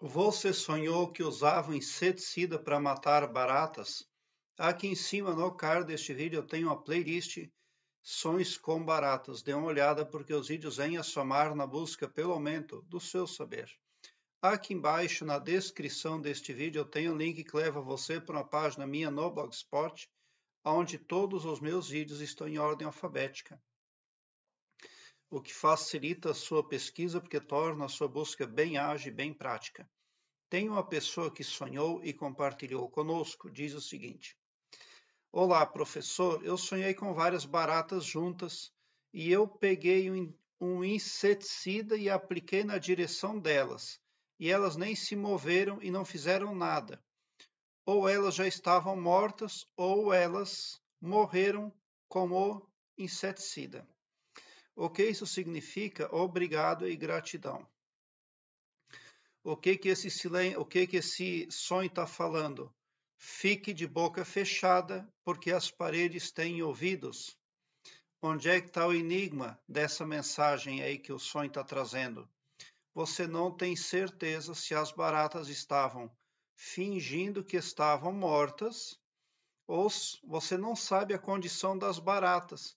Você sonhou que usavam inseticida para matar baratas? Aqui em cima no card deste vídeo eu tenho uma playlist "Sonhos com Baratas. Dê uma olhada porque os vídeos vêm a somar na busca pelo aumento do seu saber. Aqui embaixo na descrição deste vídeo eu tenho um link que leva você para uma página minha no Blogspot, onde todos os meus vídeos estão em ordem alfabética o que facilita a sua pesquisa porque torna a sua busca bem ágil e bem prática. Tem uma pessoa que sonhou e compartilhou conosco, diz o seguinte: Olá, professor, eu sonhei com várias baratas juntas e eu peguei um, um inseticida e apliquei na direção delas, e elas nem se moveram e não fizeram nada. Ou elas já estavam mortas ou elas morreram com o inseticida. O que isso significa? Obrigado e gratidão. O que que esse silêncio, o que que esse sonho está falando? Fique de boca fechada, porque as paredes têm ouvidos. Onde é que está o enigma dessa mensagem aí que o sonho está trazendo? Você não tem certeza se as baratas estavam fingindo que estavam mortas, ou você não sabe a condição das baratas.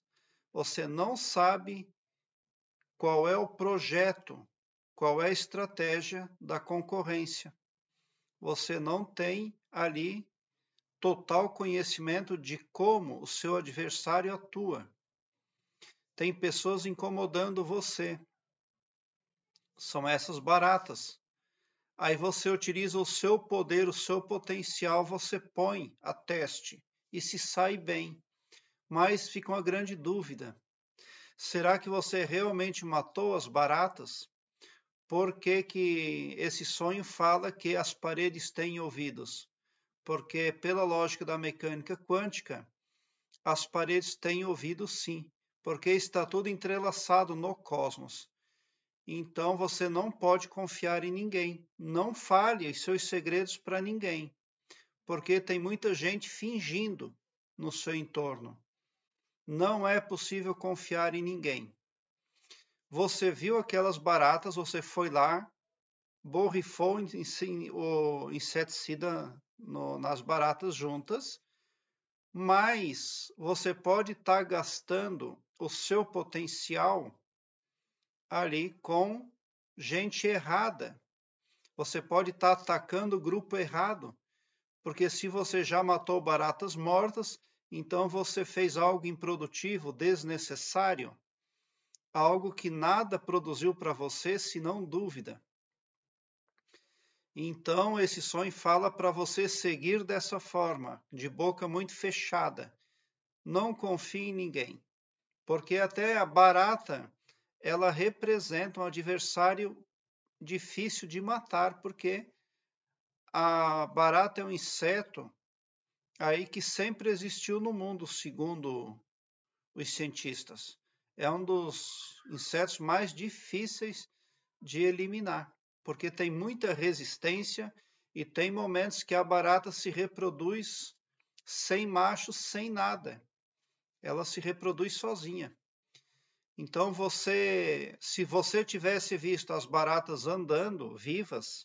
Você não sabe qual é o projeto, qual é a estratégia da concorrência. Você não tem ali total conhecimento de como o seu adversário atua. Tem pessoas incomodando você. São essas baratas. Aí você utiliza o seu poder, o seu potencial, você põe a teste e se sai bem. Mas fica uma grande dúvida: será que você realmente matou as baratas? Por que, que esse sonho fala que as paredes têm ouvidos? Porque, pela lógica da mecânica quântica, as paredes têm ouvidos sim, porque está tudo entrelaçado no cosmos. Então você não pode confiar em ninguém. Não fale seus segredos para ninguém, porque tem muita gente fingindo no seu entorno não é possível confiar em ninguém. Você viu aquelas baratas, você foi lá, borrifou o inseticida no, nas baratas juntas, mas você pode estar tá gastando o seu potencial ali com gente errada. Você pode estar tá atacando o grupo errado, porque se você já matou baratas mortas, então você fez algo improdutivo, desnecessário, algo que nada produziu para você senão dúvida. Então esse sonho fala para você seguir dessa forma, de boca muito fechada. Não confie em ninguém, porque até a barata ela representa um adversário difícil de matar, porque a barata é um inseto aí que sempre existiu no mundo, segundo os cientistas. É um dos insetos mais difíceis de eliminar, porque tem muita resistência e tem momentos que a barata se reproduz sem macho, sem nada. Ela se reproduz sozinha. Então você, se você tivesse visto as baratas andando vivas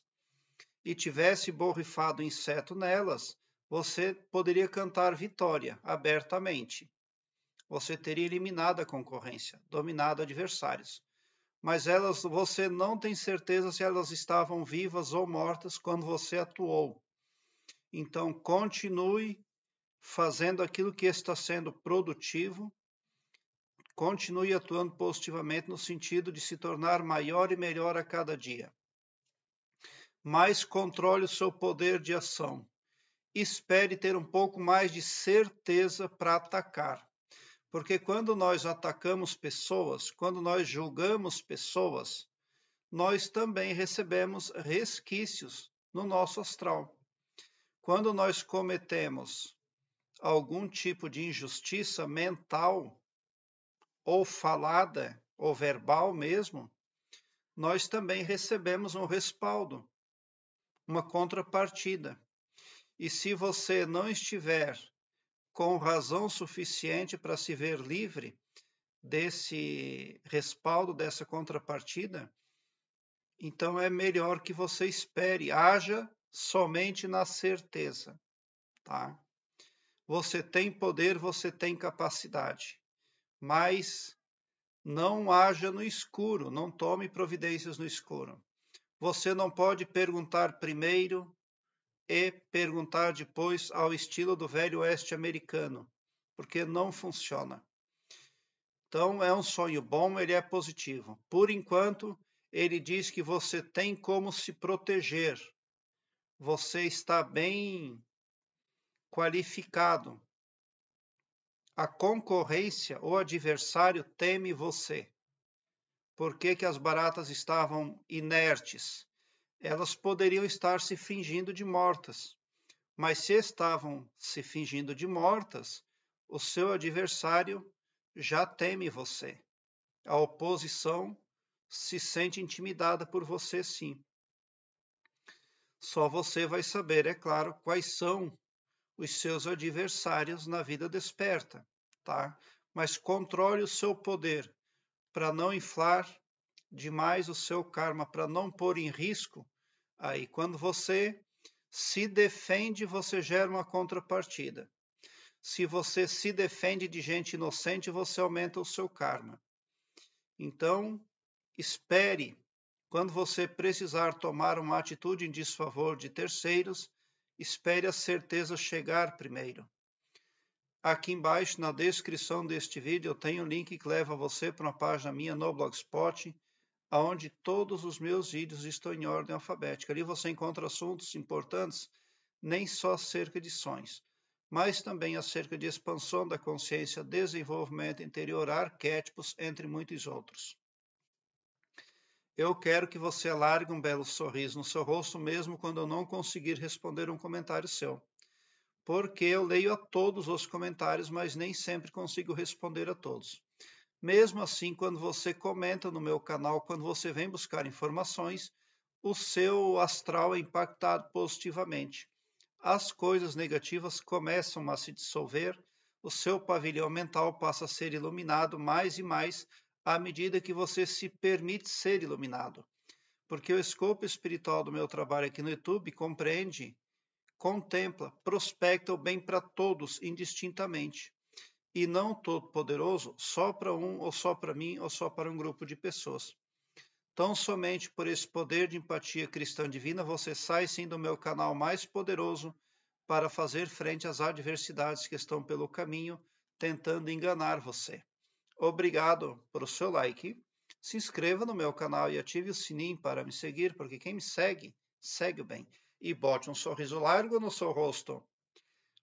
e tivesse borrifado inseto nelas, você poderia cantar vitória abertamente. Você teria eliminado a concorrência, dominado adversários. Mas elas, você não tem certeza se elas estavam vivas ou mortas quando você atuou. Então, continue fazendo aquilo que está sendo produtivo, continue atuando positivamente no sentido de se tornar maior e melhor a cada dia. Mas controle o seu poder de ação espere ter um pouco mais de certeza para atacar. Porque quando nós atacamos pessoas, quando nós julgamos pessoas, nós também recebemos resquícios no nosso astral. Quando nós cometemos algum tipo de injustiça mental, ou falada, ou verbal mesmo, nós também recebemos um respaldo, uma contrapartida. E se você não estiver com razão suficiente para se ver livre desse respaldo, dessa contrapartida, então é melhor que você espere, haja somente na certeza, tá? Você tem poder, você tem capacidade, mas não haja no escuro, não tome providências no escuro. Você não pode perguntar primeiro, e perguntar depois ao estilo do velho oeste americano, porque não funciona. Então é um sonho bom, ele é positivo. Por enquanto, ele diz que você tem como se proteger. Você está bem qualificado. A concorrência ou adversário teme você. Por que, que as baratas estavam inertes? elas poderiam estar se fingindo de mortas. Mas se estavam se fingindo de mortas, o seu adversário já teme você. A oposição se sente intimidada por você, sim. Só você vai saber, é claro, quais são os seus adversários na vida desperta, tá? Mas controle o seu poder para não inflar demais o seu karma para não pôr em risco, aí quando você se defende, você gera uma contrapartida. Se você se defende de gente inocente, você aumenta o seu karma. Então, espere. Quando você precisar tomar uma atitude em desfavor de terceiros, espere a certeza chegar primeiro. Aqui embaixo, na descrição deste vídeo, eu tenho um link que leva você para uma página minha no Blogspot, onde todos os meus vídeos estão em ordem alfabética. Ali você encontra assuntos importantes, nem só acerca de sonhos, mas também acerca de expansão da consciência, desenvolvimento interior, arquétipos, entre muitos outros. Eu quero que você largue um belo sorriso no seu rosto, mesmo quando eu não conseguir responder um comentário seu. Porque eu leio a todos os comentários, mas nem sempre consigo responder a todos. Mesmo assim, quando você comenta no meu canal, quando você vem buscar informações, o seu astral é impactado positivamente. As coisas negativas começam a se dissolver, o seu pavilhão mental passa a ser iluminado mais e mais à medida que você se permite ser iluminado. Porque o escopo espiritual do meu trabalho aqui no YouTube compreende, contempla, prospecta o bem para todos indistintamente e não todo-poderoso só para um, ou só para mim, ou só para um grupo de pessoas. Tão somente por esse poder de empatia cristã divina você sai sim do meu canal mais poderoso para fazer frente às adversidades que estão pelo caminho tentando enganar você. Obrigado pelo seu like. Se inscreva no meu canal e ative o sininho para me seguir, porque quem me segue, segue bem. E bote um sorriso largo no seu rosto.